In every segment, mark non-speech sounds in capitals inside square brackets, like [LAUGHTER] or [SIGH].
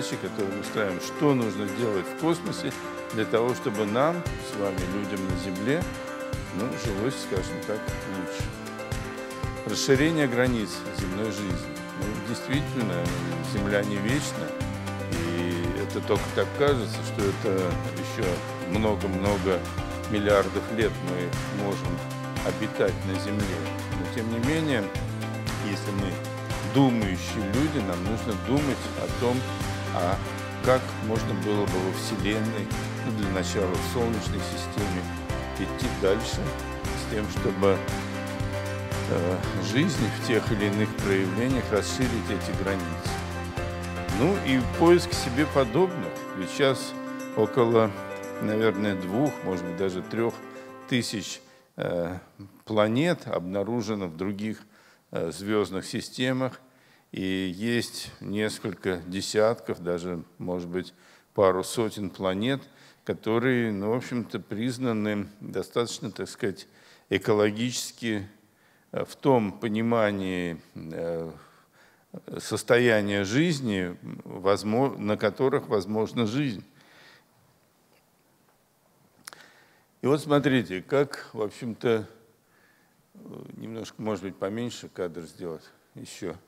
задачи, которые мы ставим, что нужно делать в космосе для того, чтобы нам с вами, людям на Земле, ну, жилось, скажем так, лучше. Расширение границ земной жизни. Ну, действительно, Земля не вечна, и это только так кажется, что это еще много-много миллиардов лет мы можем обитать на Земле. Но тем не менее, если мы думающие люди, нам нужно думать о том, а как можно было бы во Вселенной, ну, для начала в Солнечной системе, идти дальше с тем, чтобы э, жизнь в тех или иных проявлениях расширить эти границы. Ну и поиск себе подобных. Ведь сейчас около, наверное, двух, может быть, даже трех тысяч э, планет обнаружено в других э, звездных системах. И есть несколько десятков, даже, может быть, пару сотен планет, которые, ну, в общем-то, признаны достаточно, так сказать, экологически э, в том понимании э, состояния жизни, на которых возможна жизнь. И вот смотрите, как, в общем-то, э, немножко, может быть, поменьше кадр сделать еще –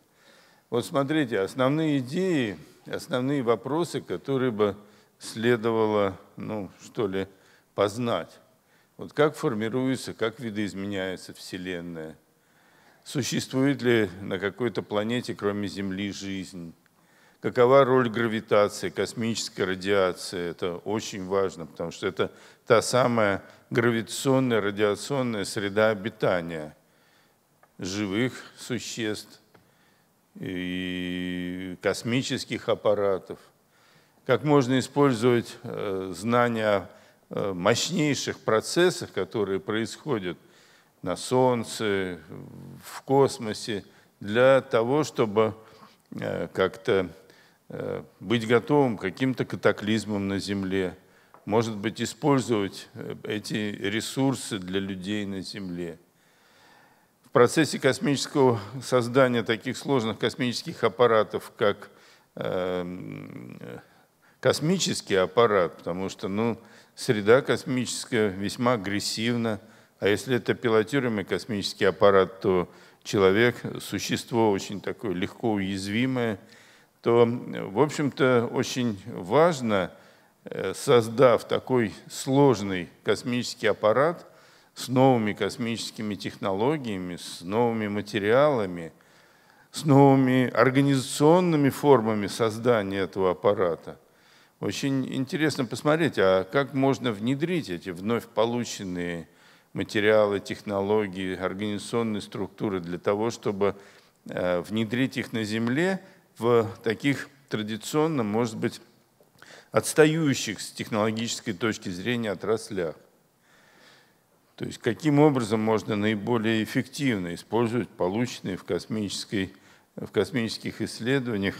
вот смотрите, основные идеи, основные вопросы, которые бы следовало, ну, что ли, познать. Вот как формируется, как видоизменяется Вселенная? Существует ли на какой-то планете, кроме Земли, жизнь? Какова роль гравитации, космической радиации? Это очень важно, потому что это та самая гравитационная, радиационная среда обитания живых существ, и космических аппаратов, как можно использовать э, знания о э, мощнейших процессах, которые происходят на Солнце, в космосе, для того, чтобы э, как-то быть готовым к каким-то катаклизмам на Земле, может быть, использовать эти ресурсы для людей на Земле – в процессе космического создания таких сложных космических аппаратов, как эм, космический аппарат, потому что ну, среда космическая весьма агрессивна, а если это пилотируемый космический аппарат, то человек – существо очень такое легко уязвимое, то, в общем-то, очень важно, э, создав такой сложный космический аппарат, с новыми космическими технологиями, с новыми материалами, с новыми организационными формами создания этого аппарата. Очень интересно посмотреть, а как можно внедрить эти вновь полученные материалы, технологии, организационные структуры для того, чтобы э, внедрить их на Земле в таких традиционно, может быть, отстающих с технологической точки зрения отраслях. То есть каким образом можно наиболее эффективно использовать полученные в, космической, в космических исследованиях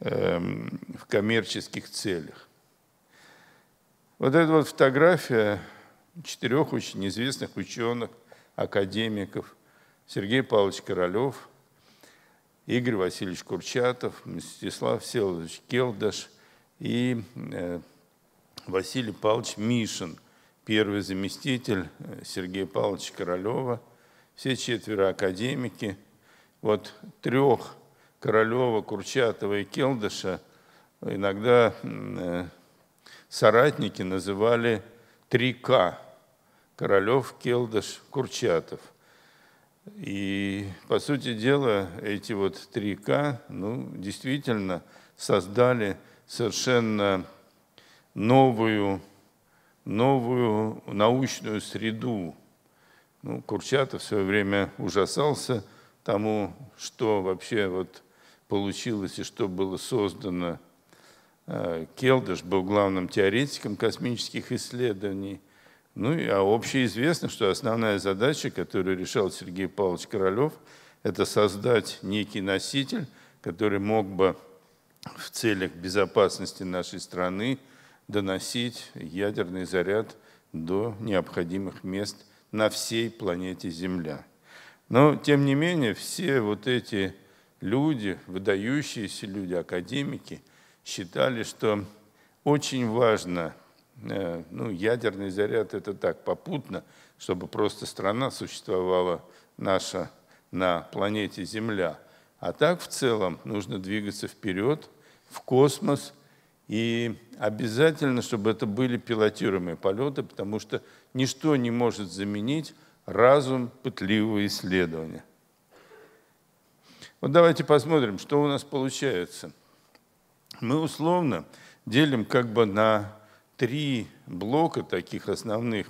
э, в коммерческих целях. Вот эта вот фотография четырех очень известных ученых, академиков, Сергей Павлович Королев, Игорь Васильевич Курчатов, Мстислав Селович Келдаш и э, Василий Павлович Мишин, первый заместитель э, Сергей Павловича Королева, все четверо академики. Вот трех Королева, Курчатова и Келдыша иногда э, соратники называли 3К – Королев, Келдыш, Курчатов. И, по сути дела, эти вот 3К ну, действительно создали совершенно новую новую научную среду. Ну, Курчатов в свое время ужасался тому, что вообще вот получилось и что было создано. Э, Келдыш был главным теоретиком космических исследований. Ну, и, а общеизвестно, что основная задача, которую решал Сергей Павлович Королев, это создать некий носитель, который мог бы в целях безопасности нашей страны, доносить ядерный заряд до необходимых мест на всей планете Земля. Но, тем не менее, все вот эти люди, выдающиеся люди, академики, считали, что очень важно, э, ну, ядерный заряд – это так, попутно, чтобы просто страна существовала наша на планете Земля. А так в целом нужно двигаться вперед, в космос – и обязательно, чтобы это были пилотируемые полеты, потому что ничто не может заменить разум пытливого исследования. Вот давайте посмотрим, что у нас получается. Мы условно делим как бы на три блока таких основных.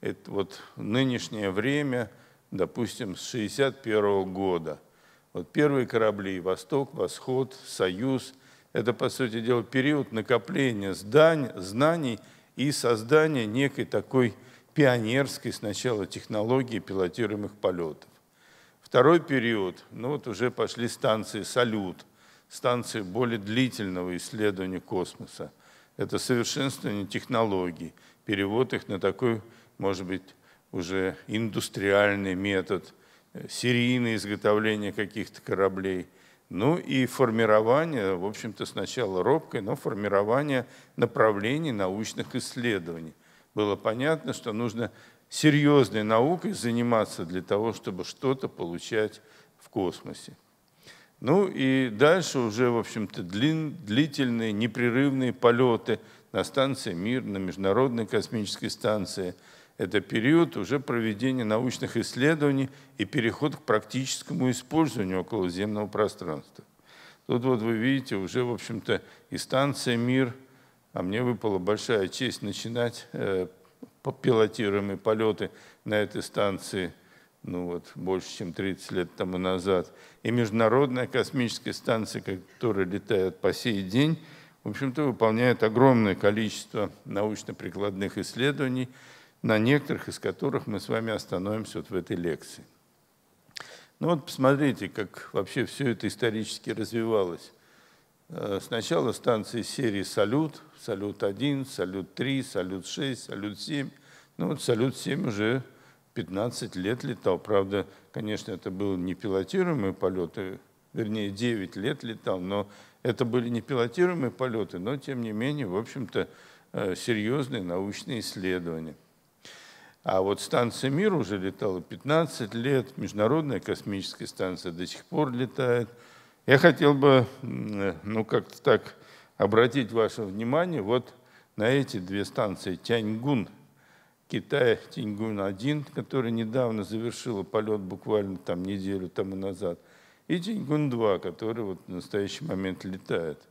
Это вот нынешнее время, допустим, с 61 года. Вот первые корабли – Восток, Восход, Союз – это, по сути дела, период накопления знаний и создания некой такой пионерской сначала технологии пилотируемых полетов. Второй период, ну вот уже пошли станции «Салют», станции более длительного исследования космоса. Это совершенствование технологий, перевод их на такой, может быть, уже индустриальный метод, э, серийное изготовление каких-то кораблей – ну и формирование, в общем-то, сначала робкое, но формирование направлений научных исследований. Было понятно, что нужно серьезной наукой заниматься для того, чтобы что-то получать в космосе. Ну и дальше уже, в общем-то, длительные, непрерывные полеты на станции «Мир», на Международной космической станции – это период уже проведения научных исследований и переход к практическому использованию околоземного пространства. Тут вот вы видите уже, в общем-то, и станция «Мир», а мне выпала большая честь начинать э, пилотируемые полеты на этой станции ну вот, больше, чем 30 лет тому назад. И Международная космическая станция, которая летает по сей день, в общем-то, выполняет огромное количество научно-прикладных исследований, на некоторых из которых мы с вами остановимся вот в этой лекции. Ну вот посмотрите, как вообще все это исторически развивалось. Э, сначала станции серии «Салют», «Салют-1», «Салют-3», «Салют-6», «Салют-7». Ну вот «Салют-7» уже 15 лет летал. Правда, конечно, это был не пилотируемый полет, э, вернее, 9 лет летал, но это были не пилотируемые полеты, но, тем не менее, в общем-то, э, серьезные научные исследования – а вот станция «Мир» уже летала 15 лет, Международная космическая станция до сих пор летает. Я хотел бы, ну, как-то так обратить ваше внимание вот на эти две станции «Тяньгун», Китая «Тяньгун-1», которая недавно завершила полет буквально там неделю тому назад, и «Тяньгун-2», который вот в настоящий момент летает.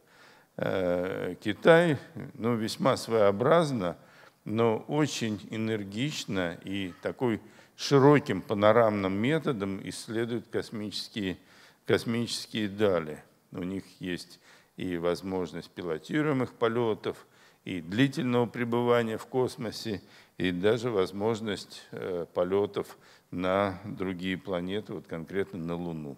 Э, Китай, ну, весьма своеобразно – но очень энергично и такой широким панорамным методом исследуют космические, космические дали. У них есть и возможность пилотируемых полетов, и длительного пребывания в космосе, и даже возможность э, полетов на другие планеты, вот конкретно на Луну.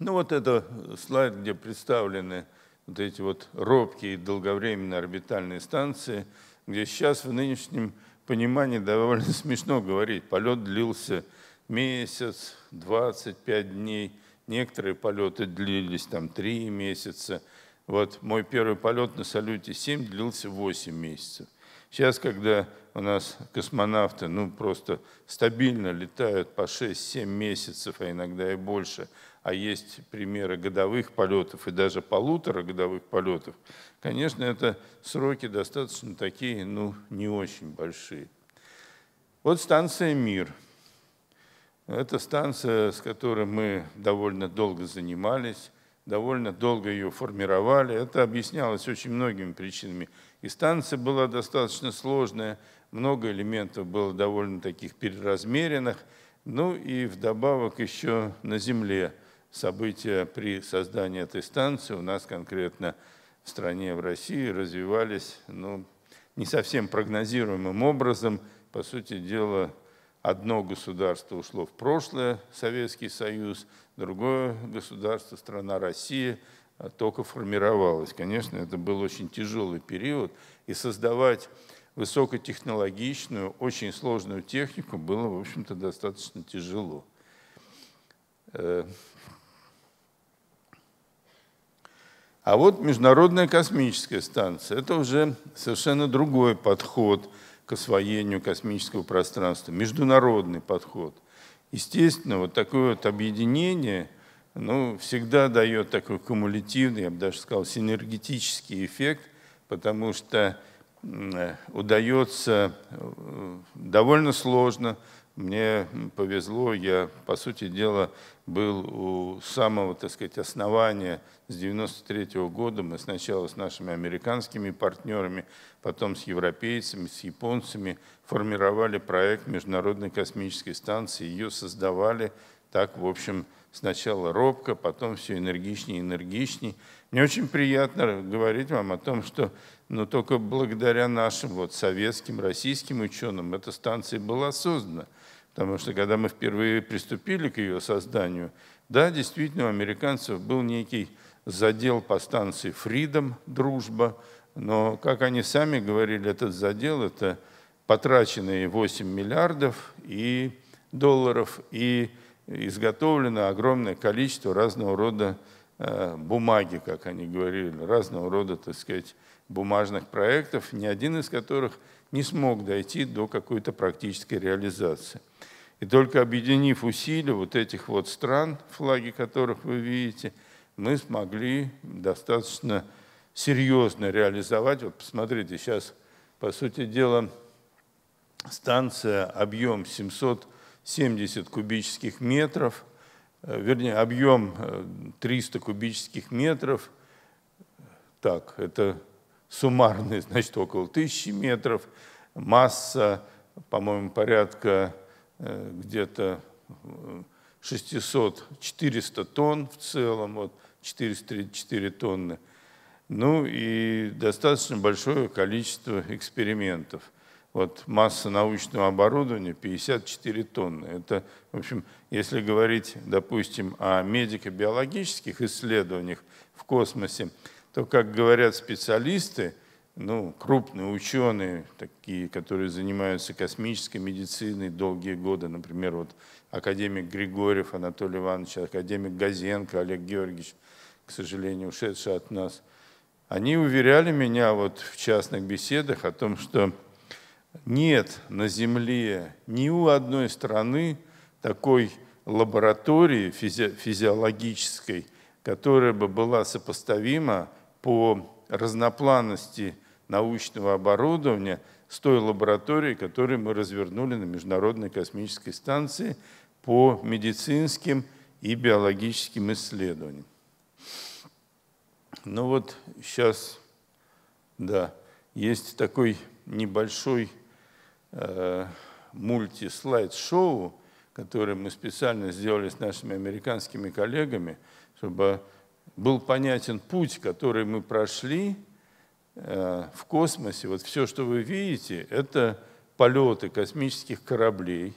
Ну вот это слайд, где представлены вот эти вот робкие долговременные орбитальные станции – где сейчас в нынешнем понимании довольно [LAUGHS] смешно говорить. Полет длился месяц, 25 дней, некоторые полеты длились там 3 месяца. Вот мой первый полет на «Салюте-7» длился 8 месяцев. Сейчас, когда у нас космонавты ну, просто стабильно летают по 6-7 месяцев, а иногда и больше, а есть примеры годовых полетов и даже полуторагодовых полетов, конечно, это сроки достаточно такие, ну, не очень большие. Вот станция «Мир». Это станция, с которой мы довольно долго занимались, довольно долго ее формировали. Это объяснялось очень многими причинами. И станция была достаточно сложная, много элементов было довольно таких переразмеренных, ну и вдобавок еще на земле – события при создании этой станции у нас конкретно в стране, в России развивались ну, не совсем прогнозируемым образом. По сути дела, одно государство ушло в прошлое, Советский Союз, другое государство, страна Россия, а только формировалась. Конечно, это был очень тяжелый период, и создавать высокотехнологичную, очень сложную технику было, в общем-то, достаточно тяжело. Э, А вот Международная космическая станция – это уже совершенно другой подход к освоению космического пространства, международный подход. Естественно, вот такое вот объединение ну, всегда дает такой кумулятивный, я бы даже сказал, синергетический эффект, потому что э, удается э, довольно сложно – мне повезло, я, по сути дела, был у самого, так сказать, основания с 1993 -го года. Мы сначала с нашими американскими партнерами, потом с европейцами, с японцами формировали проект Международной космической станции, ее создавали так, в общем, сначала робко, потом все энергичнее и энергичнее. Мне очень приятно говорить вам о том, что но только благодаря нашим вот советским, российским ученым эта станция была создана. Потому что когда мы впервые приступили к ее созданию, да, действительно, у американцев был некий задел по станции Freedom, дружба, но, как они сами говорили, этот задел – это потраченные 8 миллиардов и долларов, и изготовлено огромное количество разного рода э, бумаги, как они говорили, разного рода, так сказать, бумажных проектов, ни один из которых не смог дойти до какой-то практической реализации. И только объединив усилия вот этих вот стран, флаги которых вы видите, мы смогли достаточно серьезно реализовать. Вот посмотрите, сейчас, по сути дела, станция объем 770 кубических метров, э, вернее, объем 300 э, кубических метров. Так, это суммарный, значит, около тысячи метров, масса, по-моему, порядка э, где-то 600-400 э, тонн в целом, вот 434 тонны. Ну и достаточно большое количество экспериментов. Вот масса научного оборудования 54 тонны. Это, в общем, если говорить, допустим, о медико-биологических исследованиях в космосе, то, как говорят специалисты, ну, крупные ученые, такие, которые занимаются космической медициной долгие годы, например, вот академик Григорьев Анатолий Иванович, академик Газенко Олег Георгиевич, к сожалению, ушедший от нас, они уверяли меня вот в частных беседах о том, что нет на Земле ни у одной страны такой лаборатории физи физиологической, которая бы была сопоставима по разнопланности научного оборудования с той лабораторией, которую мы развернули на Международной космической станции по медицинским и биологическим исследованиям. Ну вот сейчас, да, есть такой небольшой э, мульти шоу который мы специально сделали с нашими американскими коллегами, чтобы был понятен путь, который мы прошли э, в космосе. Вот все, что вы видите, это полеты космических кораблей,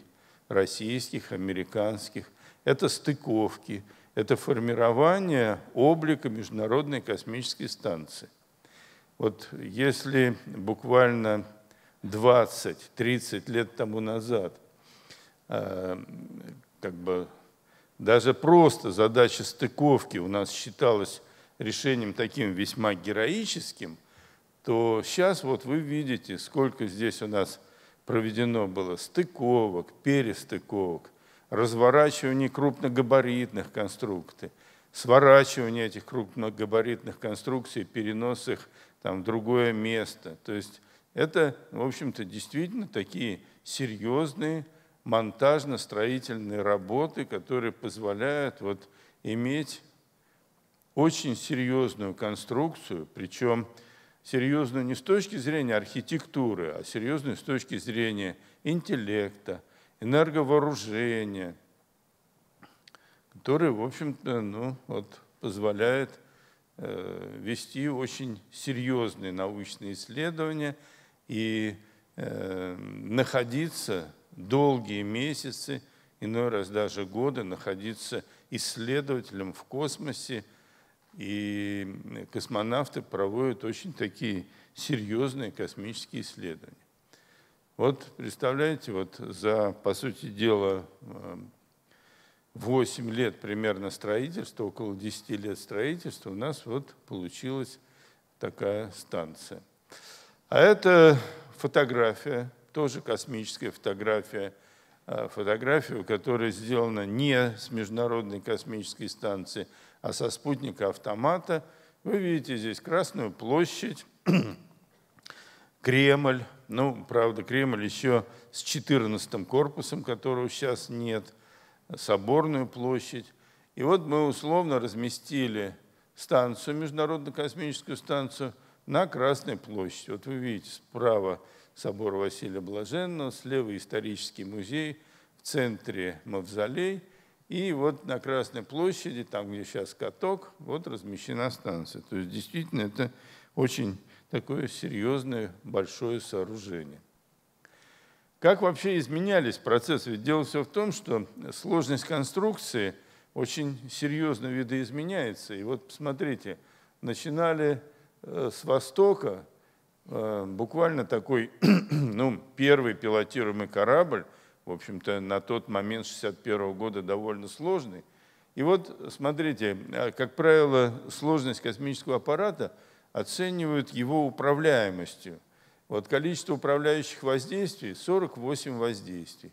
российских, американских, это стыковки, это формирование облика Международной космической станции. Вот если буквально 20-30 лет тому назад э, как бы даже просто задача стыковки у нас считалась решением таким весьма героическим, то сейчас вот вы видите, сколько здесь у нас проведено было стыковок, перестыковок, разворачивание крупногабаритных конструкций, сворачивание этих крупногабаритных конструкций, перенос их там, в другое место. То есть это, в общем-то, действительно такие серьезные монтажно-строительные работы, которые позволяют вот иметь очень серьезную конструкцию, причем серьезную не с точки зрения архитектуры, а серьезную с точки зрения интеллекта, энерговооружения, которые, в общем-то, ну, вот, позволяют э, вести очень серьезные научные исследования и э, находиться долгие месяцы, иной раз даже годы находиться исследователем в космосе. И космонавты проводят очень такие серьезные космические исследования. Вот представляете, вот за, по сути дела, 8 э, лет примерно строительства, около 10 лет строительства, у нас вот получилась такая станция. А это фотография тоже космическая фотография, а, фотография, которая сделана не с Международной космической станции, а со спутника автомата. Вы видите здесь Красную площадь, [CLEARS THROAT] Кремль, ну, правда, Кремль еще с 14 корпусом, которого сейчас нет, Соборную площадь. И вот мы условно разместили станцию, Международную космическую станцию – на Красной площади. Вот вы видите справа собор Василия Блаженного, слева исторический музей, в центре мавзолей. И вот на Красной площади, там, где сейчас каток, вот размещена станция. То есть действительно это очень такое серьезное большое сооружение. Как вообще изменялись процессы? Ведь дело все в том, что сложность конструкции очень серьезно видоизменяется. И вот посмотрите, начинали Э, с востока э, буквально такой [CLEARS THROAT] ну, первый пилотируемый корабль, в общем-то, на тот момент 61 года довольно сложный. И вот, смотрите, э, как правило, сложность космического аппарата оценивают его управляемостью. Вот количество управляющих воздействий – 48 воздействий.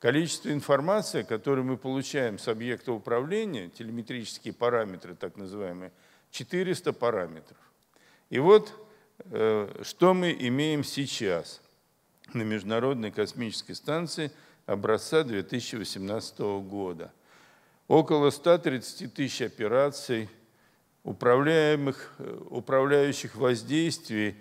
Количество информации, которую мы получаем с объекта управления, телеметрические параметры так называемые, 400 параметров. И вот э, что мы имеем сейчас на Международной космической станции образца 2018 года. Около 130 тысяч операций, управляемых, э, управляющих воздействий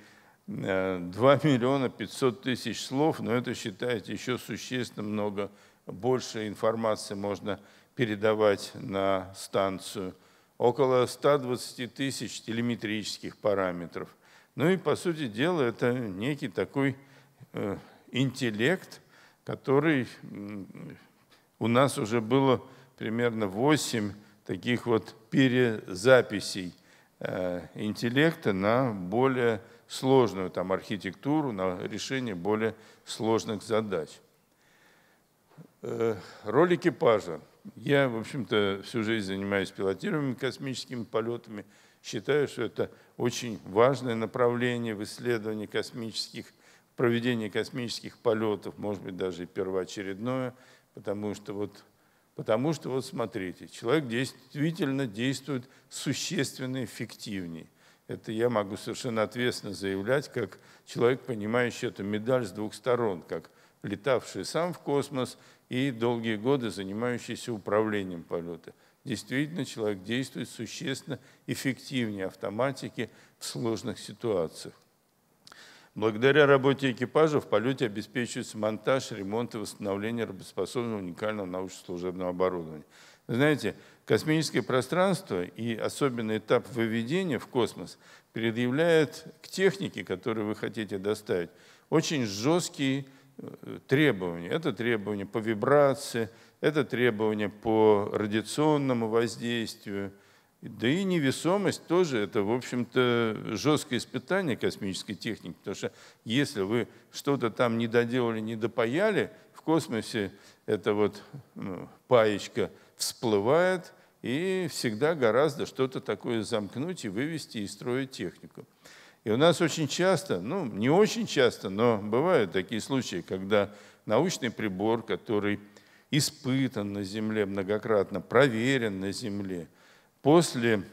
2 э, миллиона 500 тысяч слов, но это, считайте, еще существенно много больше информации можно передавать на станцию – около 120 тысяч телеметрических параметров. Ну и, по сути дела, это некий такой э, интеллект, который у нас уже было примерно 8 таких вот перезаписей э, интеллекта на более сложную там, архитектуру, на решение более сложных задач. Э, роль экипажа – я, в общем-то, всю жизнь занимаюсь пилотируемыми космическими полетами. Считаю, что это очень важное направление в исследовании космических, проведении космических полетов, может быть, даже и первоочередное, потому что вот, потому что вот смотрите, человек действительно действует существенно эффективнее. Это я могу совершенно ответственно заявлять, как человек, понимающий эту медаль с двух сторон, как летавший сам в космос – и долгие годы занимающийся управлением полета. Действительно, человек действует существенно эффективнее автоматики в сложных ситуациях. Благодаря работе экипажа в полете обеспечивается монтаж, ремонт и восстановление работоспособного уникального научно-служебного оборудования. Вы знаете, космическое пространство и особенный этап выведения в космос предъявляет к технике, которую вы хотите доставить, очень жесткие требования. Это требования по вибрации, это требования по радиационному воздействию. Да и невесомость тоже это, в общем-то, жесткое испытание космической техники, потому что если вы что-то там не доделали, не допаяли, в космосе эта вот ну, паечка всплывает, и всегда гораздо что-то такое замкнуть и вывести из строя технику. И у нас очень часто, ну не очень часто, но бывают такие случаи, когда научный прибор, который испытан на Земле многократно, проверен на Земле, после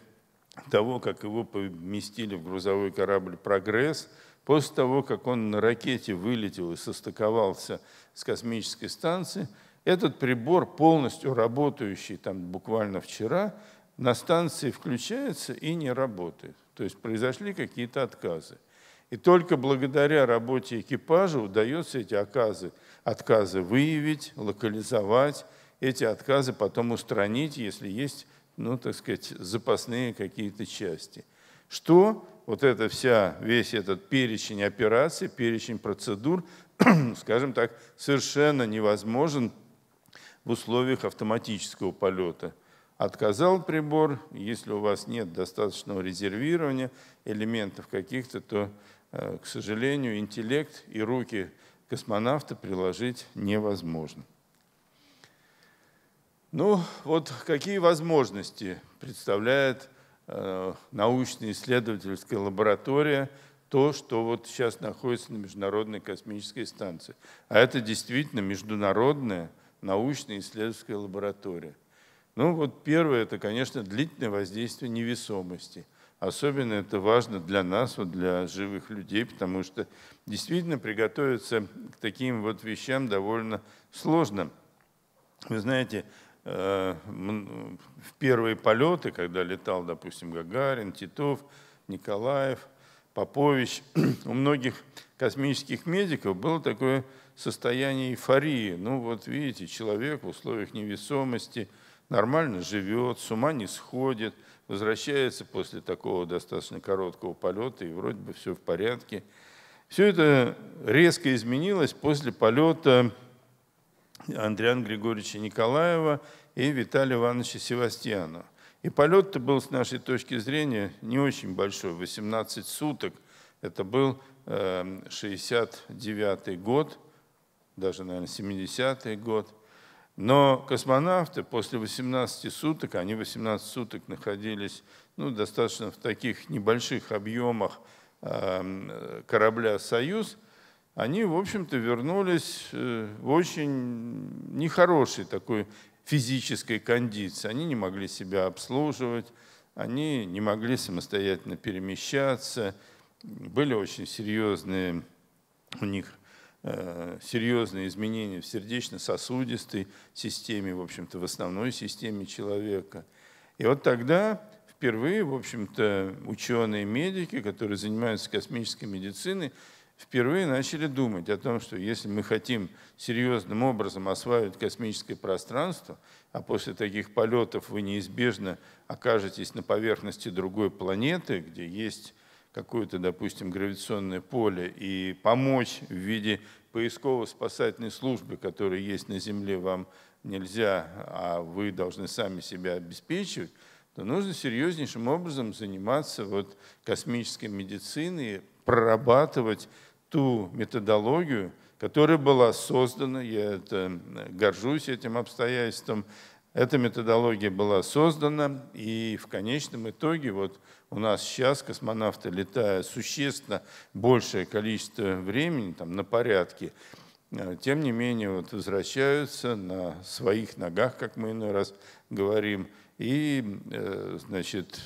того, как его поместили в грузовой корабль «Прогресс», после того, как он на ракете вылетел и состыковался с космической станцией, этот прибор, полностью работающий там буквально вчера, на станции включается и не работает. То есть произошли какие-то отказы. И только благодаря работе экипажа удается эти отказы, отказы выявить, локализовать, эти отказы потом устранить, если есть, ну, так сказать, запасные какие-то части. Что вот эта вся, весь этот перечень операций, перечень процедур, [CLEARS THROAT] скажем так, совершенно невозможен в условиях автоматического полета – отказал прибор. Если у вас нет достаточного резервирования элементов каких-то, то, э, к сожалению, интеллект и руки космонавта приложить невозможно. Ну, вот какие возможности представляет э, научно-исследовательская лаборатория то, что вот сейчас находится на Международной космической станции. А это действительно международная научно-исследовательская лаборатория. Ну вот первое, это, конечно, длительное воздействие невесомости. Особенно это важно для нас, вот для живых людей, потому что действительно приготовиться к таким вот вещам довольно сложно. Вы знаете, э, в первые полеты, когда летал, допустим, Гагарин, Титов, Николаев, Попович, [CLEARS THROAT] у многих космических медиков было такое состояние эйфории. Ну вот видите, человек в условиях невесомости – нормально живет, с ума не сходит, возвращается после такого достаточно короткого полета, и вроде бы все в порядке. Все это резко изменилось после полета Андриана Григорьевича Николаева и Виталия Ивановича Севастьянова. И полет-то был, с нашей точки зрения, не очень большой, 18 суток. Это был 69 э, год, даже, наверное, 70-й год – но космонавты после 18 суток, они 18 суток находились ну, достаточно в таких небольших объемах корабля «Союз», они, в общем-то, вернулись э, в очень нехорошей такой физической кондиции. Они не могли себя обслуживать, они не могли самостоятельно перемещаться, были очень серьезные у них Э, серьезные изменения в сердечно-сосудистой системе, в общем-то, в основной системе человека. И вот тогда впервые, в общем-то, ученые-медики, которые занимаются космической медициной, впервые начали думать о том, что если мы хотим серьезным образом осваивать космическое пространство, а после таких полетов вы неизбежно окажетесь на поверхности другой планеты, где есть какое-то, допустим, гравитационное поле и помочь в виде поисково-спасательной службы, которая есть на Земле, вам нельзя, а вы должны сами себя обеспечивать, то нужно серьезнейшим образом заниматься вот космической медициной, прорабатывать ту методологию, которая была создана, я это, э, горжусь этим обстоятельством, эта методология была создана, и в конечном итоге вот у нас сейчас космонавты, летают существенно большее количество времени, там, на порядке, э, тем не менее вот, возвращаются на своих ногах, как мы иной раз говорим, и э, значит,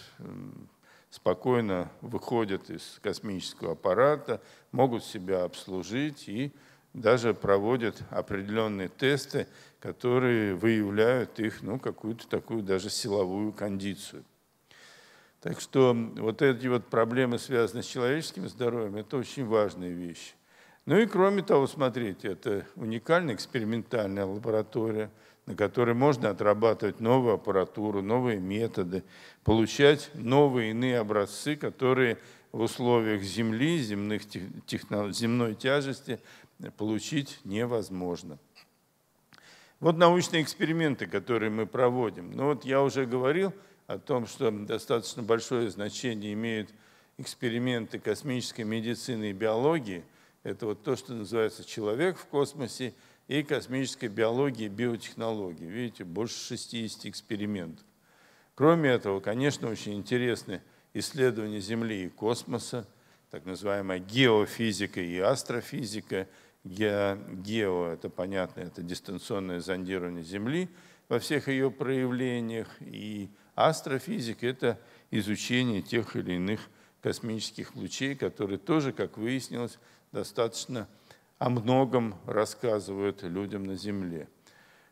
спокойно выходят из космического аппарата, могут себя обслужить и обслужить даже проводят определенные тесты, которые выявляют их, ну, какую-то такую даже силовую кондицию. Так что вот эти вот проблемы, связанные с человеческим здоровьем, это очень важные вещи. Ну и кроме того, смотрите, это уникальная экспериментальная лаборатория, на которой можно отрабатывать новую аппаратуру, новые методы, получать новые иные образцы, которые в условиях Земли, земных, техно, земной тяжести получить невозможно. Вот научные эксперименты, которые мы проводим. Ну вот я уже говорил о том, что достаточно большое значение имеют эксперименты космической медицины и биологии. Это вот то, что называется «человек в космосе» и космической биологии и биотехнологии. Видите, больше 60 экспериментов. Кроме этого, конечно, очень интересны исследования Земли и космоса, так называемая геофизика и астрофизика – гео, это понятно, это дистанционное зондирование Земли во всех ее проявлениях, и астрофизика – это изучение тех или иных космических лучей, которые тоже, как выяснилось, достаточно о многом рассказывают людям на Земле.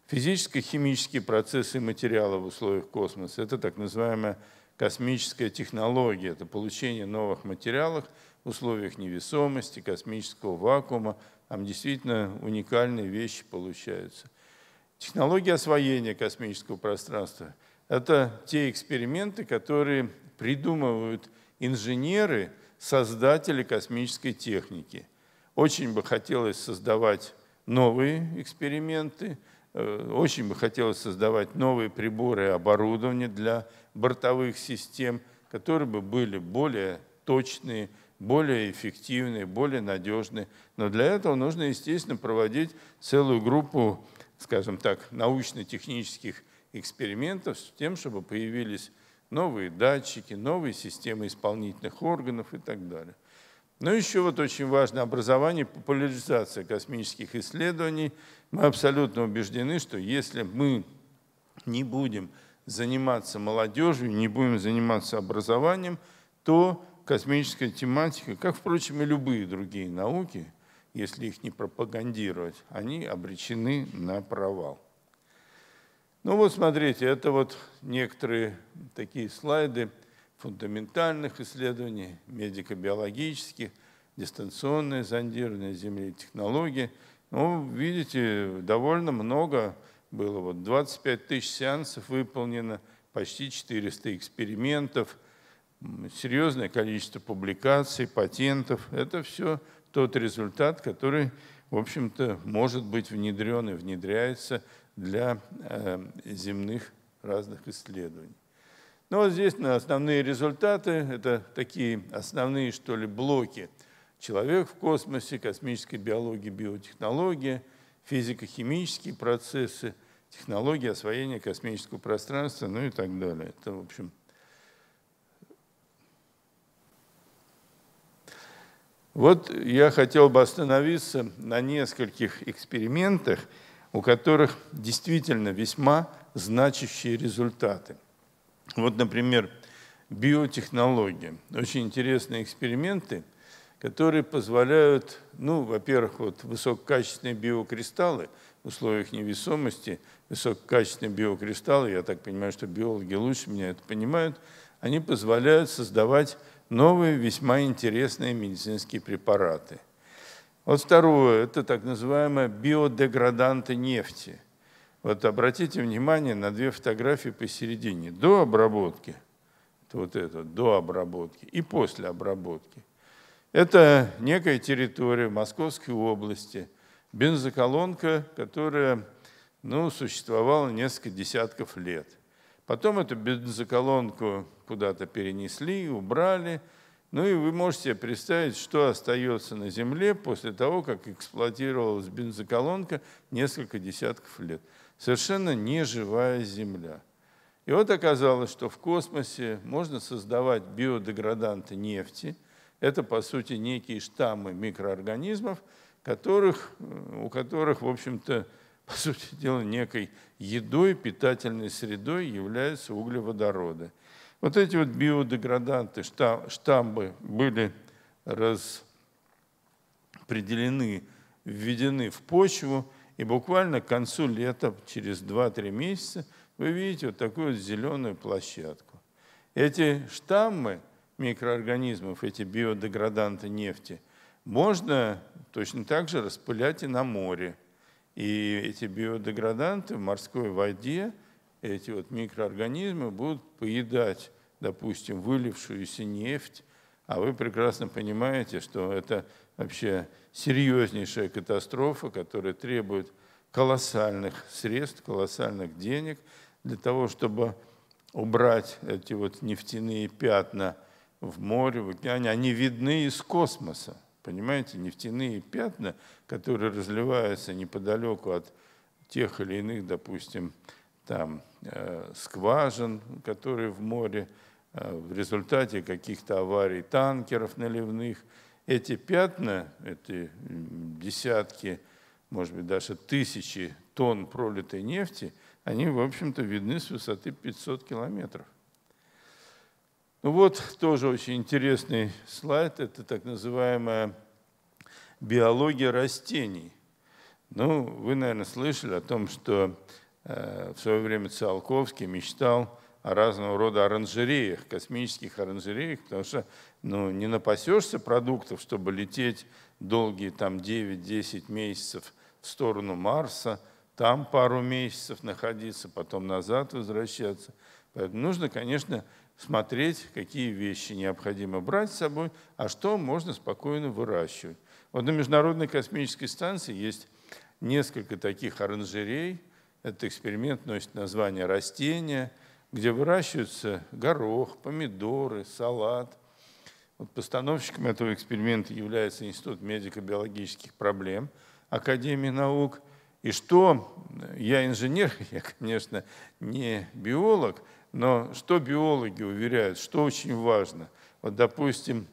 Физическо-химические процессы материала в условиях космоса – это так называемая космическая технология, это получение новых материалов в условиях невесомости, космического вакуума – там действительно уникальные вещи получаются. Технология освоения космического пространства – это те эксперименты, которые придумывают инженеры, создатели космической техники. Очень бы хотелось создавать новые эксперименты, э, очень бы хотелось создавать новые приборы и оборудование для бортовых систем, которые бы были более точные, более эффективный, более надежный. Но для этого нужно, естественно, проводить целую группу, скажем так, научно-технических экспериментов с тем, чтобы появились новые датчики, новые системы исполнительных органов и так далее. Но ну, еще вот очень важно образование, популяризация космических исследований. Мы абсолютно убеждены, что если мы не будем заниматься молодежью, не будем заниматься образованием, то космическая тематика, как, впрочем, и любые другие науки, если их не пропагандировать, они обречены на провал. Ну вот смотрите, это вот некоторые такие слайды фундаментальных исследований, медико-биологических, дистанционное зондирование Земли, технологии. Ну, видите, довольно много было. Вот 25 тысяч сеансов выполнено, почти 400 экспериментов – серьезное количество публикаций, патентов. Это все тот результат, который, в общем-то, может быть внедрен и внедряется для э, земных разных исследований. Но вот здесь на основные результаты, это такие основные, что ли, блоки. Человек в космосе, космическая биология, биотехнология, физико-химические процессы, технологии освоения космического пространства, ну и так далее. Это, в общем, Вот я хотел бы остановиться на нескольких экспериментах, у которых действительно весьма значащие результаты. Вот, например, биотехнологии. Очень интересные эксперименты, которые позволяют, ну, во-первых, вот высококачественные биокристаллы в условиях невесомости, высококачественные биокристаллы, я так понимаю, что биологи лучше меня это понимают, они позволяют создавать новые весьма интересные медицинские препараты. Вот второе – это так называемые биодеграданты нефти. Вот обратите внимание на две фотографии посередине. До обработки, это вот это, до обработки и после обработки. Это некая территория Московской области, бензоколонка, которая ну, существовала несколько десятков лет – Потом эту бензоколонку куда-то перенесли, убрали. Ну и вы можете представить, что остается на Земле после того, как эксплуатировалась бензоколонка несколько десятков лет. Совершенно неживая Земля. И вот оказалось, что в космосе можно создавать биодеграданты нефти. Это, по сути, некие штаммы микроорганизмов, которых, э, у которых, в общем-то, по сути дела, некой едой, питательной средой являются углеводороды. Вот эти вот биодеграданты, штамбы были распределены, введены в почву, и буквально к концу лета, через 2-3 месяца, вы видите вот такую вот зеленую площадку. Эти штаммы микроорганизмов, эти биодеграданты нефти, можно точно так же распылять и на море – и эти биодеграданты в морской воде, эти вот микроорганизмы будут поедать, допустим, вылившуюся нефть. А вы прекрасно понимаете, что это вообще серьезнейшая катастрофа, которая требует колоссальных средств, колоссальных денег для того, чтобы убрать эти вот нефтяные пятна в море, в океане. Они видны из космоса. Понимаете, нефтяные пятна, которые разливаются неподалеку от тех или иных, допустим, там э, скважин, которые в море, э, в результате каких-то аварий танкеров наливных, эти пятна, эти десятки, может быть, даже тысячи тонн пролитой нефти, они, в общем-то, видны с высоты 500 километров. Ну вот тоже очень интересный слайд. Это так называемая биология растений. Ну, вы, наверное, слышали о том, что э, в свое время Циолковский мечтал о разного рода оранжереях, космических оранжереях, потому что ну, не напасешься продуктов, чтобы лететь долгие там 9-10 месяцев в сторону Марса, там пару месяцев находиться, потом назад возвращаться. Поэтому нужно, конечно, смотреть, какие вещи необходимо брать с собой, а что можно спокойно выращивать. Вот на Международной космической станции есть несколько таких оранжерей. Этот эксперимент носит название «Растения», где выращиваются горох, помидоры, салат. Вот постановщиком этого эксперимента является Институт медико-биологических проблем Академии наук. И что, я инженер, [LAUGHS] я, конечно, не биолог, но что биологи уверяют, что очень важно? Вот, допустим,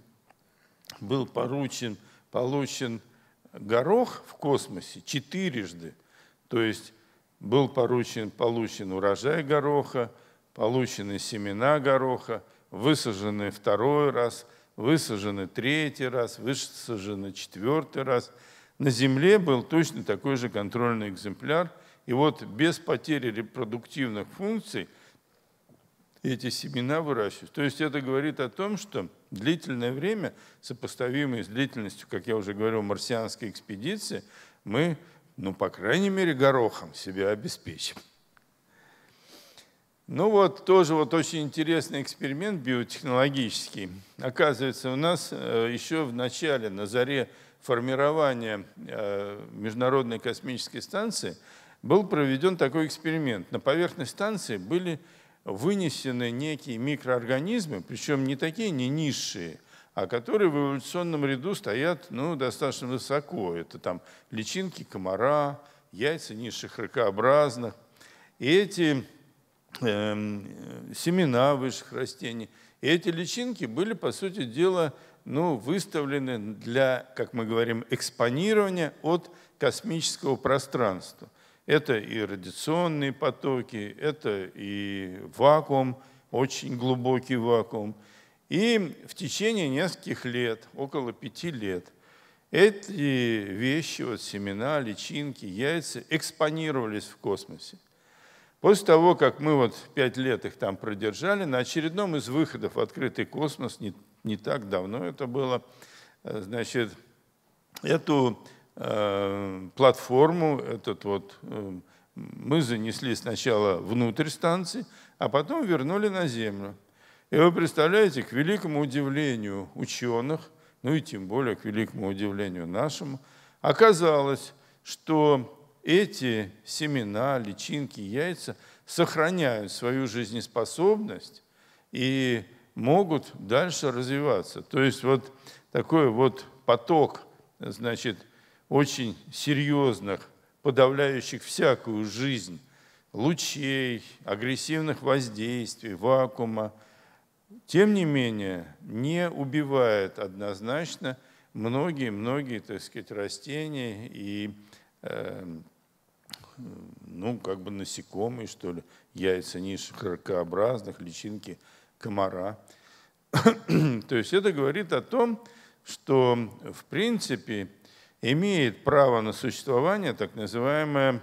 был поручен, получен горох в космосе четырежды, то есть был поручен, получен урожай гороха, получены семена гороха, высажены второй раз, высажены третий раз, высажены четвертый раз. На Земле был точно такой же контрольный экземпляр, и вот без потери репродуктивных функций – эти семена выращивать. То есть это говорит о том, что длительное время, сопоставимое с длительностью, как я уже говорил, марсианской экспедиции, мы, ну, по крайней мере, горохом себя обеспечим. Ну вот, тоже вот очень интересный эксперимент биотехнологический. Оказывается, у нас э, еще в начале, на заре формирования э, Международной космической станции, был проведен такой эксперимент. На поверхность станции были вынесены некие микроорганизмы, причем не такие, не низшие, а которые в эволюционном ряду стоят ну, достаточно высоко. Это там личинки комара, яйца низших ракообразных. И эти э, семена высших растений, и эти личинки были, по сути дела, ну, выставлены для, как мы говорим, экспонирования от космического пространства – это и радиационные потоки, это и вакуум, очень глубокий вакуум. И в течение нескольких лет, около пяти лет, эти вещи, вот семена, личинки, яйца, экспонировались в космосе. После того, как мы вот пять лет их там продержали, на очередном из выходов в открытый космос, не, не так давно это было, э, значит, эту Э, платформу, этот вот, э, мы занесли сначала внутрь станции, а потом вернули на Землю. И вы представляете, к великому удивлению ученых, ну и тем более к великому удивлению нашему, оказалось, что эти семена, личинки, яйца сохраняют свою жизнеспособность и могут дальше развиваться. То есть вот такой вот поток, значит, очень серьезных, подавляющих всякую жизнь, лучей, агрессивных воздействий, вакуума, тем не менее не убивает однозначно многие-многие, так сказать, растения и э, ну, как бы насекомые, что ли, яйца низших ракообразных, личинки комара. [COUGHS] То есть это говорит о том, что, в принципе, имеет право на существование так называемая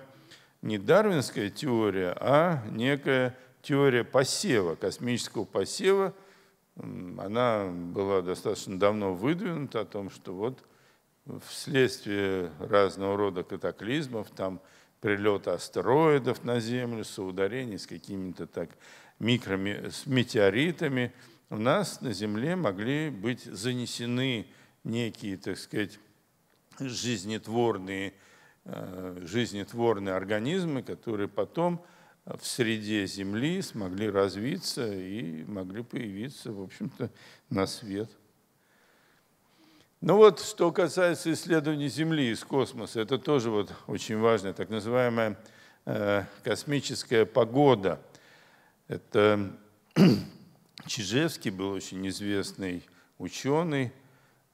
не дарвинская теория, а некая теория посева, космического посева. Она была достаточно давно выдвинута о том, что вот вследствие разного рода катаклизмов, там прилета астероидов на Землю, соударений с какими-то так микроми, с метеоритами, у нас на Земле могли быть занесены некие, так сказать, жизнетворные, э, жизнетворные организмы, которые потом э, в среде Земли смогли развиться и могли появиться, в общем-то, на свет. Ну вот, что касается исследований Земли из космоса, это тоже вот очень важно, так называемая э, космическая погода. Это [CLEARS THROAT] Чижевский был очень известный ученый,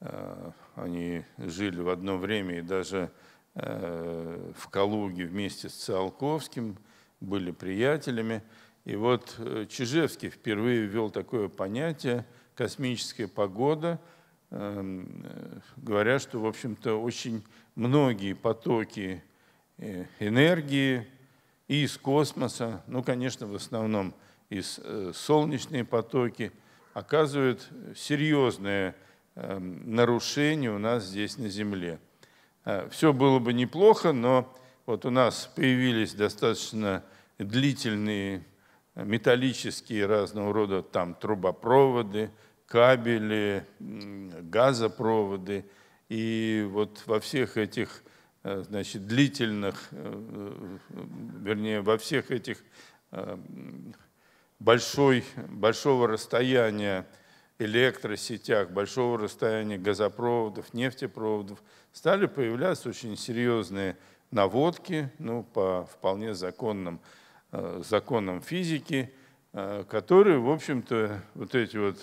Э, они жили в одно время и даже э, в Калуге вместе с Циолковским, были приятелями. И вот э, Чижевский впервые ввел такое понятие «космическая погода», эм, говоря, что, в общем-то, очень многие потоки энергии из космоса, ну, конечно, в основном из солнечные потоки, оказывают серьезное Эм, нарушений у нас здесь на земле. Э, Все было бы неплохо, но вот у нас появились достаточно длительные э, металлические разного рода там трубопроводы, кабели, газопроводы. И вот во всех этих э, значит, длительных, вернее, во всех этих большой, большого расстояния электросетях большого расстояния, газопроводов, нефтепроводов, стали появляться очень серьезные наводки, ну, по вполне законным э, законам физики, э, которые, в общем-то, вот эти вот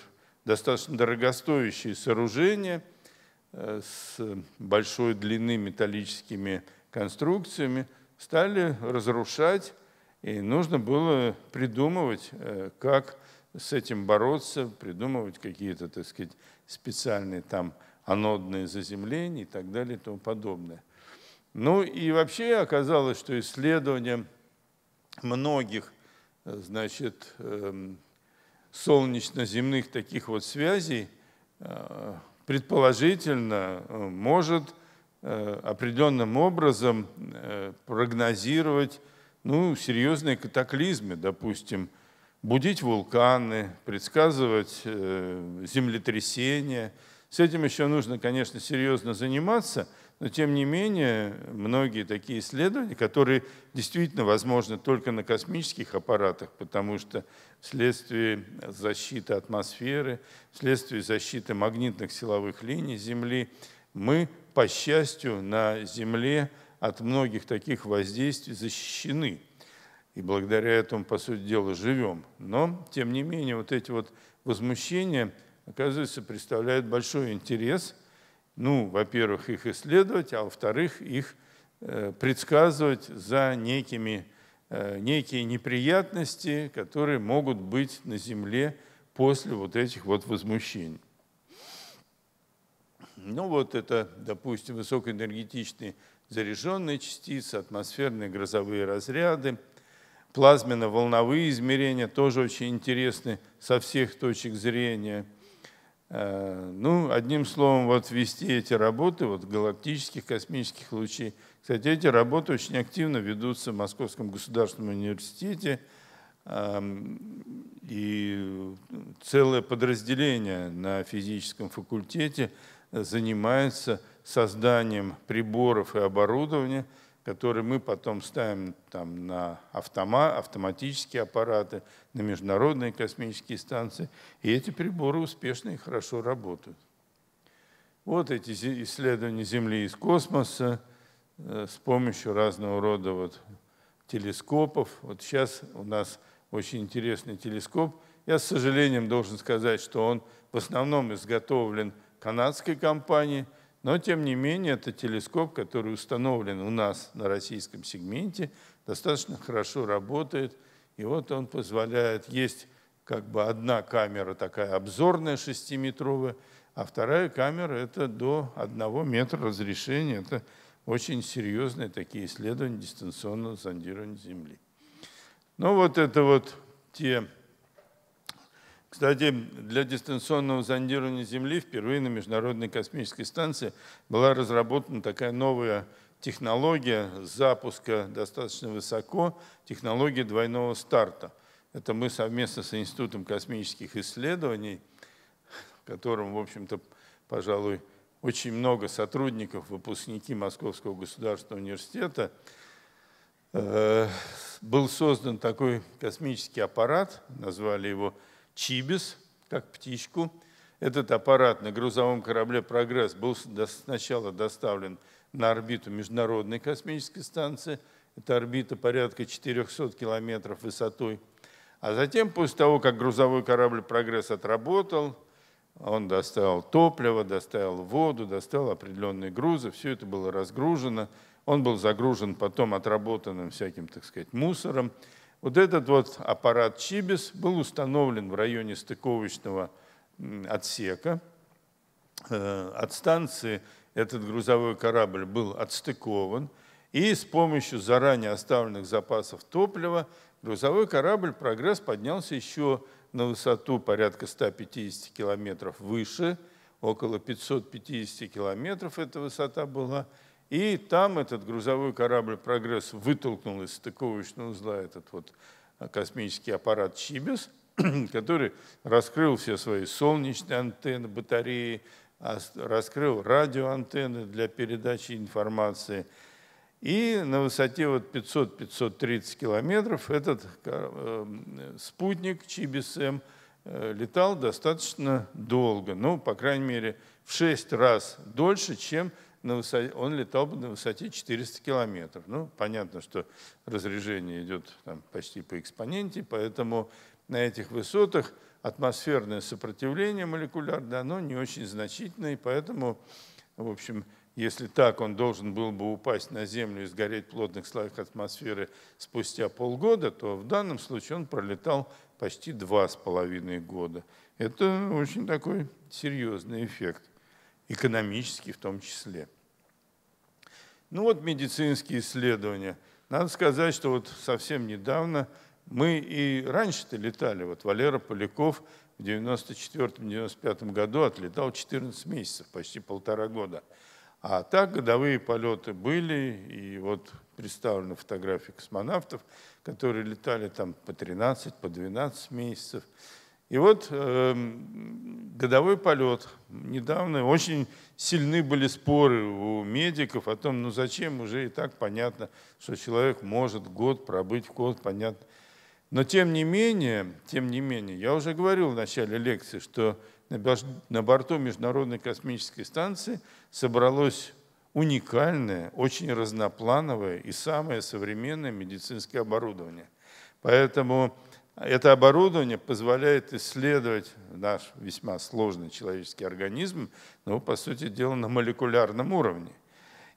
достаточно дорогостоящие сооружения э, с большой длины металлическими конструкциями стали разрушать, и нужно было придумывать, как с этим бороться, придумывать какие-то, так сказать, специальные там анодные заземления и так далее и тому подобное. Ну и вообще оказалось, что исследования многих, значит, эм, солнечно-земных таких вот связей э, предположительно э, может э, определенным образом прогнозировать ну, серьезные катаклизмы, допустим, – будить вулканы, предсказывать э, землетрясения. С этим еще нужно, конечно, серьезно заниматься, но тем не менее многие такие исследования, которые действительно возможны только на космических аппаратах, потому что вследствие защиты атмосферы, вследствие защиты магнитных силовых линий Земли, мы, по счастью, на Земле от многих таких воздействий защищены. И благодаря этому, по сути дела, живем. Но, тем не менее, вот эти вот возмущения, оказывается, представляют большой интерес. Ну, во-первых, их исследовать, а во-вторых, их э, предсказывать за некими, э, некие неприятности, которые могут быть на Земле после вот этих вот возмущений. Ну вот это, допустим, высокоэнергетичные заряженные частицы, атмосферные грозовые разряды – плазменно-волновые измерения тоже очень интересны со всех точек зрения. Э, ну, одним словом, вот вести эти работы вот галактических космических лучей. Кстати, эти работы очень активно ведутся в Московском государственном университете. Эм, и целое подразделение на физическом факультете занимается созданием приборов и оборудования – которые мы потом ставим там, на автома, автоматические аппараты, на международные космические станции. И эти приборы успешно и хорошо работают. Вот эти исследования Земли из космоса э, с помощью разного рода вот телескопов. Вот сейчас у нас очень интересный телескоп. Я с сожалением должен сказать, что он в основном изготовлен канадской компанией – но, тем не менее, это телескоп, который установлен у нас на российском сегменте, достаточно хорошо работает. И вот он позволяет, есть как бы одна камера такая обзорная шестиметровая, а вторая камера – это до одного метра разрешения. Это очень серьезные такие исследования дистанционного зондирования Земли. Ну вот это вот те кстати, для дистанционного зондирования Земли впервые на Международной космической станции была разработана такая новая технология запуска достаточно высоко, технология двойного старта. Это мы совместно с Институтом космических исследований, которым, в общем-то, пожалуй, очень много сотрудников, выпускники Московского государственного университета, э, был создан такой космический аппарат, назвали его Чибис, как птичку. Этот аппарат на грузовом корабле «Прогресс» был сначала доставлен на орбиту Международной космической станции. Это орбита порядка 400 километров высотой. А затем, после того, как грузовой корабль «Прогресс» отработал, он доставил топливо, доставил воду, доставил определенные грузы, все это было разгружено. Он был загружен потом отработанным всяким, так сказать, мусором. Вот этот вот аппарат Чибис был установлен в районе стыковочного отсека. Э, от станции этот грузовой корабль был отстыкован, и с помощью заранее оставленных запасов топлива грузовой корабль «Прогресс» поднялся еще на высоту порядка 150 километров выше, около 550 километров эта высота была – и там этот грузовой корабль «Прогресс» вытолкнул из стыковочного узла этот вот э, космический аппарат «Чибис», [CLEARS THROAT] который раскрыл все свои солнечные антенны, батареи, раскрыл радиоантенны для передачи информации. И на высоте вот 500-530 километров этот э, спутник Чибис-М э, летал достаточно долго, ну, по крайней мере, в 6 раз дольше, чем на высоте, он летал бы на высоте 400 километров. Ну, понятно, что разрежение идет там, почти по экспоненте, поэтому на этих высотах атмосферное сопротивление молекулярное, оно не очень значительное, и поэтому, в общем, если так, он должен был бы упасть на Землю и сгореть в плотных слоях атмосферы спустя полгода, то в данном случае он пролетал почти два с половиной года. Это очень такой серьезный эффект экономические, в том числе. Ну вот медицинские исследования. Надо сказать, что вот совсем недавно мы и раньше-то летали. Вот Валера Поляков в 1994-1995 году отлетал 14 месяцев, почти полтора года. А так годовые полеты были, и вот представлены фотографии космонавтов, которые летали там по 13, по 12 месяцев. И вот э, годовой полет. Недавно очень сильны были споры у медиков о том, ну зачем, уже и так понятно, что человек может год пробыть, в год понятно. Но тем не менее, тем не менее, я уже говорил в начале лекции, что на борту Международной космической станции собралось уникальное, очень разноплановое и самое современное медицинское оборудование. Поэтому это оборудование позволяет исследовать наш весьма сложный человеческий организм, но, ну, по сути дела, на молекулярном уровне.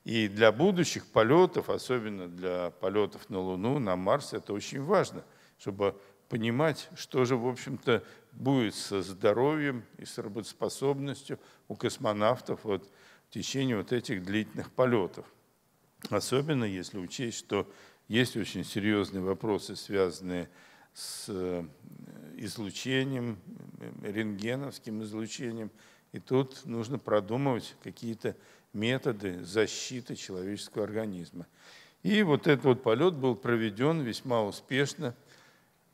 И для будущих полетов, особенно для полетов на Луну, на Марс, это очень важно, чтобы понимать, что же, в общем-то, будет со здоровьем и с работоспособностью у космонавтов вот в течение вот этих длительных полетов. Особенно если учесть, что есть очень серьезные вопросы, связанные с с э, излучением, э, рентгеновским излучением. И тут нужно продумывать какие-то методы защиты человеческого организма. И вот этот вот полет был проведен весьма успешно,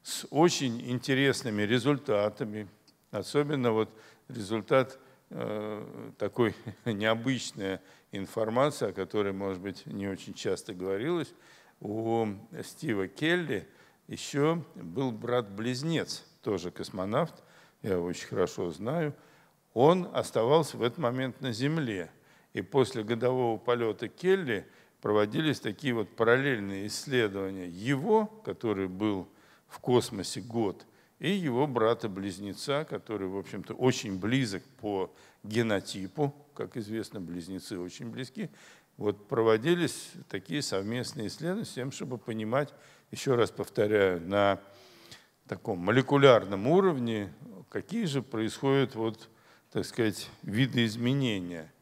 с очень интересными результатами. Особенно вот результат э, такой [LAUGHS] необычная информация, о которой, может быть, не очень часто говорилось, у Стива Келли – еще был брат-близнец, тоже космонавт, я его очень хорошо знаю. Он оставался в этот момент на Земле. И после годового полета Келли проводились такие вот параллельные исследования его, который был в космосе год, и его брата-близнеца, который, в общем-то, очень близок по генотипу, как известно, близнецы очень близки, вот проводились такие совместные исследования с тем, чтобы понимать, еще раз повторяю, на таком молекулярном уровне, какие же происходят вот, так сказать, виды изменения,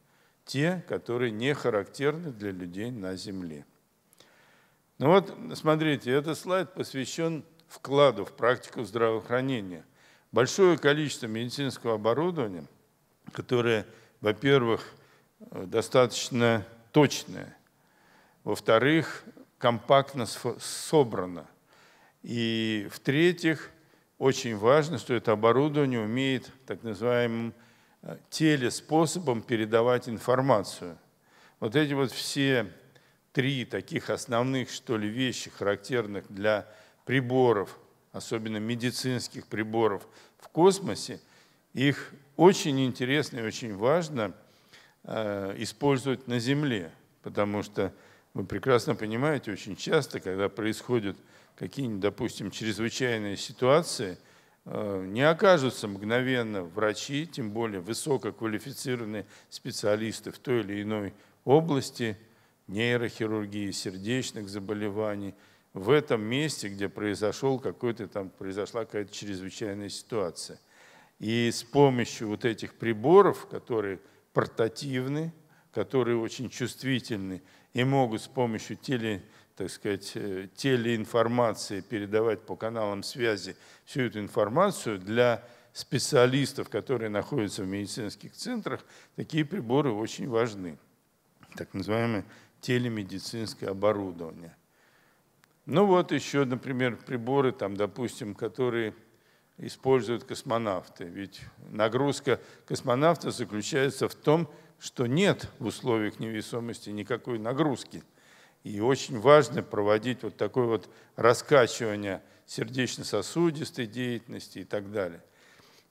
те, которые не характерны для людей на Земле. Ну вот, смотрите, этот слайд посвящен вкладу в практику здравоохранения. Большое количество медицинского оборудования, которое, во-первых, э, достаточно точное, во-вторых, компактно собрано. И в-третьих, очень важно, что это оборудование умеет так называемым э, телеспособом передавать информацию. Вот эти вот все три таких основных, что ли, вещи, характерных для приборов, особенно медицинских приборов в космосе, их очень интересно и очень важно э, использовать на Земле, потому что вы прекрасно понимаете, очень часто, когда происходят какие-нибудь, допустим, чрезвычайные ситуации, э, не окажутся мгновенно врачи, тем более высококвалифицированные специалисты в той или иной области нейрохирургии, сердечных заболеваний, в этом месте, где произошел какой-то там, произошла какая-то чрезвычайная ситуация. И с помощью вот этих приборов, которые портативны, которые очень чувствительны и могут с помощью теле, так сказать, э, телеинформации передавать по каналам связи всю эту информацию для специалистов, которые находятся в медицинских центрах, такие приборы очень важны. Так называемое телемедицинское оборудование. Ну вот еще, например, приборы, там, допустим, которые используют космонавты. Ведь нагрузка космонавта заключается в том, что нет в условиях невесомости никакой нагрузки. И очень важно проводить вот такое вот раскачивание сердечно-сосудистой деятельности и так далее.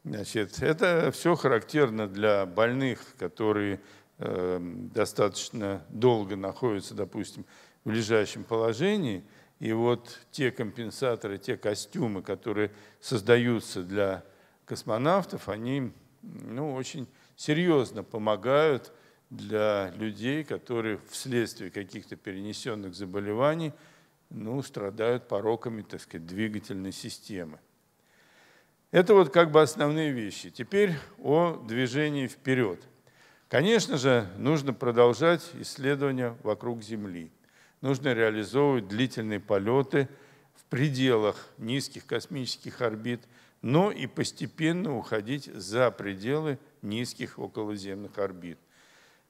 Значит, это все характерно для больных, которые э, достаточно долго находятся, допустим, в лежащем положении. И вот те компенсаторы, те костюмы, которые создаются для космонавтов, они ну, очень серьезно помогают для людей, которые вследствие каких-то перенесенных заболеваний ну, страдают пороками так сказать, двигательной системы. Это вот как бы основные вещи. Теперь о движении вперед. Конечно же, нужно продолжать исследования вокруг Земли. Нужно реализовывать длительные полеты в пределах низких космических орбит, но и постепенно уходить за пределы низких околоземных орбит.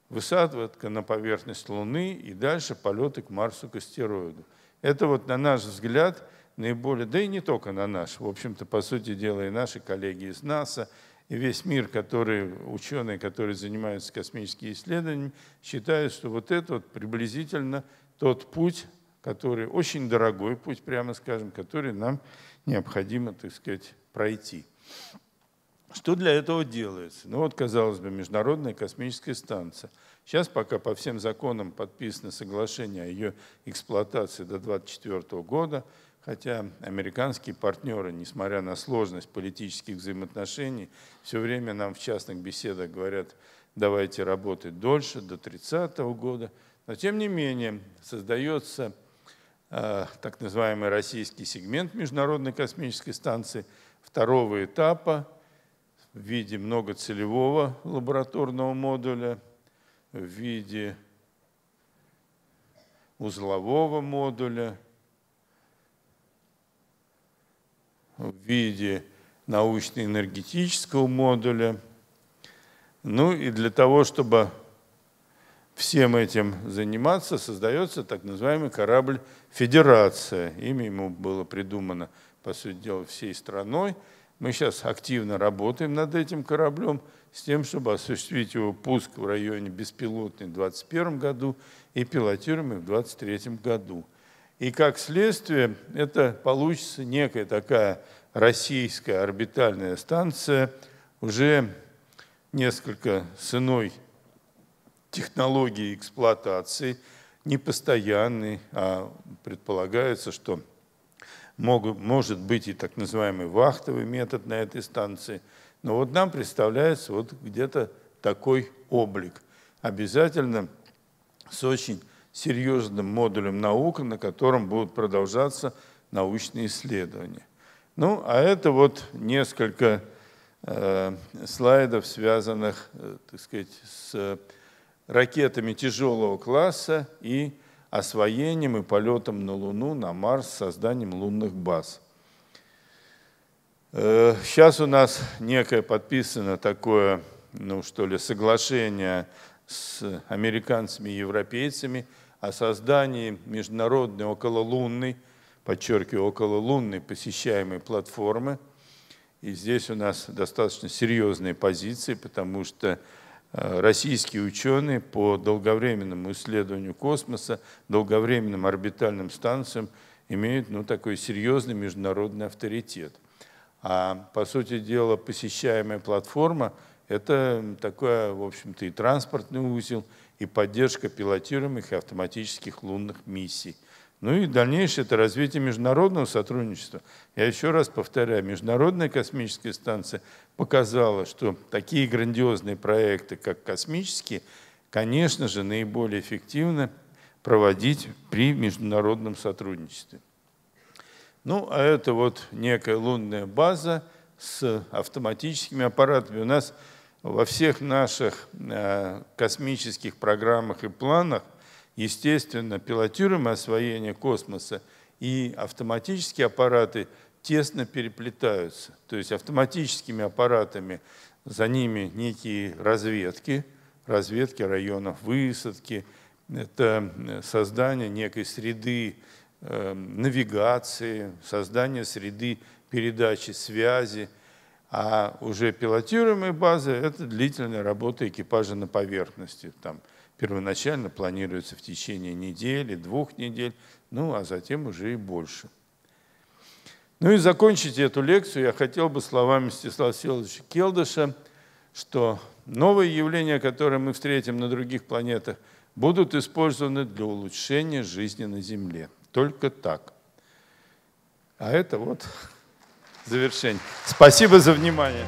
Высадка на поверхность Луны и дальше полеты к Марсу к астероиду. Это вот, на наш взгляд, наиболее, да и не только на наш, в общем-то, по сути дела, и наши коллеги из НАСА, и весь мир, которые ученые, которые занимаются космическими исследованиями, считают, что вот это вот приблизительно тот путь, который очень дорогой путь, прямо скажем, который нам необходимо, так сказать, пройти. Что для этого делается? Ну вот, казалось бы, Международная космическая станция. Сейчас пока по всем законам подписано соглашение о ее эксплуатации до 2024 года, хотя американские партнеры, несмотря на сложность политических взаимоотношений, все время нам в частных беседах говорят, давайте работать дольше, до 30 года. Но тем не менее создается э, так называемый российский сегмент Международной космической станции второго этапа – в виде многоцелевого лабораторного модуля, в виде узлового модуля, в виде научно-энергетического модуля. Ну и для того, чтобы всем этим заниматься, создается так называемый корабль «Федерация». Имя ему было придумано, по сути дела, всей страной. Мы сейчас активно работаем над этим кораблем с тем, чтобы осуществить его пуск в районе беспилотный в 2021 году и пилотируемый в 2023 году. И как следствие это получится некая такая российская орбитальная станция уже несколько с иной технологией эксплуатации, не постоянной, а предполагается, что Могут, может быть и так называемый вахтовый метод на этой станции. Но вот нам представляется вот где-то такой облик. Обязательно с очень серьезным модулем наук, на котором будут продолжаться научные исследования. Ну, а это вот несколько э, слайдов, связанных, э, так сказать, с ракетами тяжелого класса и освоением и полетом на Луну, на Марс, созданием лунных баз. Сейчас э, у нас некое подписано такое, ну что ли, соглашение с американцами и европейцами о создании международной окололунной, подчеркиваю, окололунной посещаемой платформы. И здесь у нас достаточно серьезные позиции, потому что Э, российские ученые по долговременному исследованию космоса, долговременным орбитальным станциям имеют ну, такой серьезный международный авторитет. А по сути дела посещаемая платформа – это такое, в общем-то, и транспортный узел, и поддержка пилотируемых и автоматических лунных миссий – ну и дальнейшее это развитие международного сотрудничества. Я еще раз повторяю, Международная космическая станция показала, что такие грандиозные проекты, как космические, конечно же, наиболее эффективно проводить при международном сотрудничестве. Ну, а это вот некая лунная база с автоматическими аппаратами. У нас во всех наших э, космических программах и планах – Естественно, пилотируемое освоение космоса и автоматические аппараты тесно переплетаются. То есть автоматическими аппаратами за ними некие разведки, разведки районов высадки, это э, создание некой среды э, навигации, создание среды передачи связи, а уже пилотируемые базы – это длительная работа экипажа на поверхности, там – первоначально планируется в течение недели, двух недель, ну а затем уже и больше. Ну и закончить эту лекцию я хотел бы словами Стеслава Селовича Келдыша, что новые явления, которые мы встретим на других планетах, будут использованы для улучшения жизни на Земле. Только так. А это вот завершение. Спасибо за внимание.